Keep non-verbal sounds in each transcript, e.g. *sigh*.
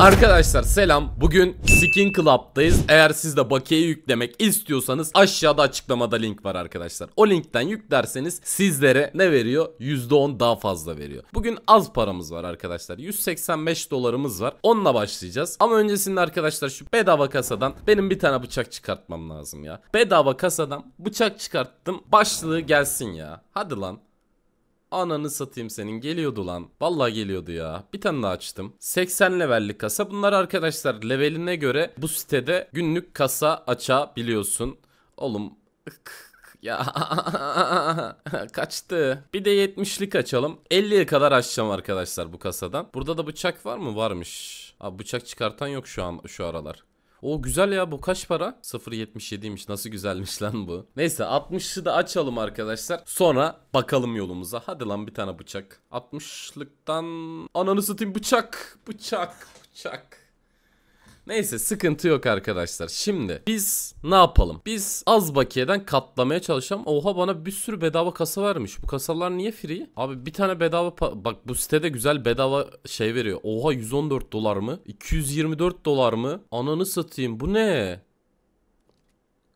Arkadaşlar selam. Bugün Skin Club'dayız. Eğer siz de bakiye yüklemek istiyorsanız aşağıda açıklamada link var arkadaşlar. O linkten yüklerseniz sizlere ne veriyor? %10 daha fazla veriyor. Bugün az paramız var arkadaşlar. 185 dolarımız var. Onunla başlayacağız. Ama öncesinde arkadaşlar şu bedava kasadan benim bir tane bıçak çıkartmam lazım ya. Bedava kasadan bıçak çıkarttım. Başlığı gelsin ya. Hadi lan. Ananı satayım senin geliyordu lan. Vallahi geliyordu ya. Bir tane daha açtım. 80 levellik kasa. Bunlar arkadaşlar leveline göre bu sitede günlük kasa açabiliyorsun. Oğlum ya *laughs* kaçtı. Bir de 70'lik açalım. 50'ye kadar açacağım arkadaşlar bu kasadan. Burada da bıçak var mı? Varmış. Abi bıçak çıkartan yok şu an şu aralar. O güzel ya bu kaç para? 0.77'ymiş nasıl güzelmiş lan bu. Neyse 60'ı da açalım arkadaşlar. Sonra bakalım yolumuza. Hadi lan bir tane bıçak. 60'lıktan ananı satayım bıçak. Bıçak. Bıçak. Neyse sıkıntı yok arkadaşlar. Şimdi biz ne yapalım? Biz az bakiyeden katlamaya çalışalım. Oha bana bir sürü bedava kasa vermiş. Bu kasalar niye free? Abi bir tane bedava bak bu sitede güzel bedava şey veriyor. Oha 114 dolar mı? 224 dolar mı? Ananı satayım bu ne?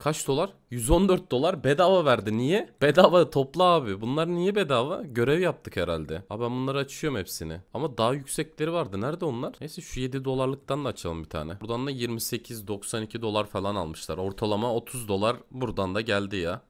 Kaç dolar? 114 dolar bedava verdi. Niye? Bedava topla abi. Bunlar niye bedava? Görev yaptık herhalde. Abi ben bunları açıyorum hepsini. Ama daha yüksekleri vardı. Nerede onlar? Neyse şu 7 dolarlıktan da açalım bir tane. Buradan da 28-92 dolar falan almışlar. Ortalama 30 dolar buradan da geldi ya.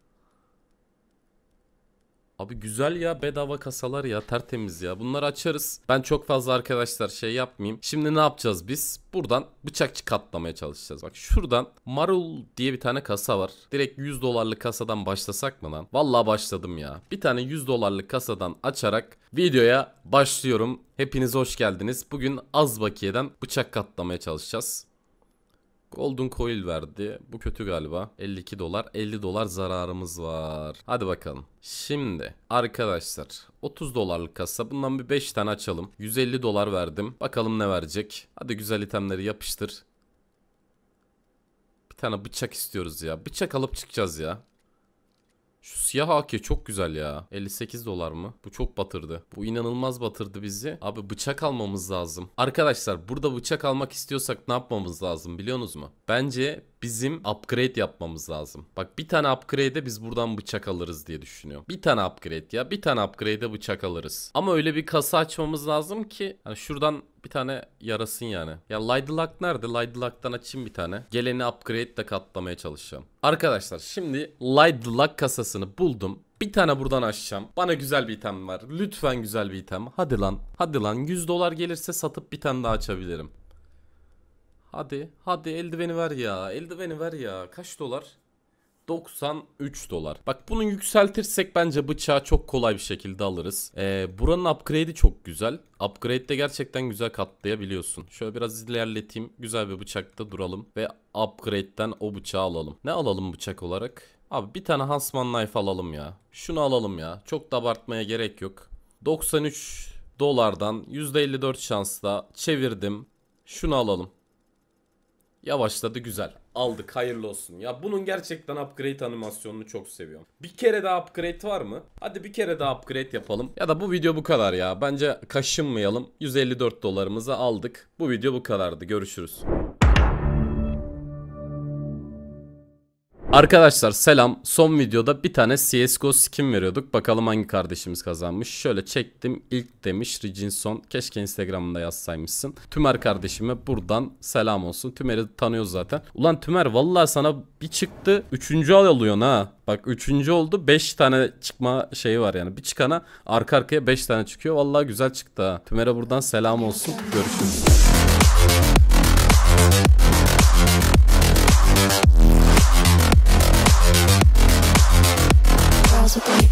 Abi güzel ya bedava kasalar ya tertemiz ya. Bunları açarız. Ben çok fazla arkadaşlar şey yapmayayım. Şimdi ne yapacağız biz? Buradan bıçakçı katlamaya çalışacağız. Bak şuradan Marul diye bir tane kasa var. Direkt 100 dolarlık kasadan başlasak mı lan? Vallahi başladım ya. Bir tane 100 dolarlık kasadan açarak videoya başlıyorum. Hepiniz hoş geldiniz. Bugün az bakiyeden bıçak katlamaya çalışacağız. Golden Coil verdi. Bu kötü galiba. 52 dolar. 50 dolar zararımız var. Hadi bakalım. Şimdi arkadaşlar 30 dolarlık kasa bundan bir 5 tane açalım. 150 dolar verdim. Bakalım ne verecek. Hadi güzel itemleri yapıştır. Bir tane bıçak istiyoruz ya. Bıçak alıp çıkacağız ya. Şu siyah AK çok güzel ya. 58 dolar mı? Bu çok batırdı. Bu inanılmaz batırdı bizi. Abi bıçak almamız lazım. Arkadaşlar burada bıçak almak istiyorsak ne yapmamız lazım biliyorsunuz mu? Bence bizim upgrade yapmamız lazım. Bak bir tane upgrade'e biz buradan bıçak alırız diye düşünüyorum. Bir tane upgrade ya. Bir tane upgrade'e bıçak alırız. Ama öyle bir kasa açmamız lazım ki hani şuradan bir tane yarasın yani. Ya Luck nerede? Luck'tan açayım bir tane. Geleni upgrade de katlamaya çalışacağım. Arkadaşlar şimdi Luck kasasını buldum. Bir tane buradan açacağım. Bana güzel bir item var. Lütfen güzel bir item. Hadi lan. Hadi lan. 100 dolar gelirse satıp bir tane daha açabilirim. Hadi. Hadi eldiveni ver ya. Eldiveni ver ya. Kaç dolar? 93 dolar. Bak bunu yükseltirsek bence bıçağı çok kolay bir şekilde alırız. Ee, buranın upgrade'i çok güzel. Upgrade de gerçekten güzel katlayabiliyorsun. Şöyle biraz ilerleteyim. Güzel bir bıçakta duralım ve upgrade'den o bıçağı alalım. Ne alalım bıçak olarak? Abi bir tane Hansman Knife alalım ya. Şunu alalım ya. Çok da abartmaya gerek yok. 93 dolardan %54 şansla çevirdim. Şunu alalım. Yavaşladı güzel aldık hayırlı olsun. Ya bunun gerçekten upgrade animasyonunu çok seviyorum. Bir kere daha upgrade var mı? Hadi bir kere daha upgrade yapalım. Ya da bu video bu kadar ya. Bence kaşınmayalım. 154 dolarımızı aldık. Bu video bu kadardı. Görüşürüz. Arkadaşlar selam. Son videoda bir tane CSGO skin veriyorduk. Bakalım hangi kardeşimiz kazanmış. Şöyle çektim. ilk demiş Riginson. Keşke Instagram'ında yazsaymışsın. Tümer kardeşime buradan selam olsun. Tümer'i tanıyoruz zaten. Ulan Tümer vallahi sana bir çıktı. Üçüncü al alıyorsun ha. Bak üçüncü oldu. Beş tane çıkma şeyi var yani. Bir çıkana arka arkaya beş tane çıkıyor. Vallahi güzel çıktı ha. Tümer'e buradan selam olsun. Görüşürüz. музыкой.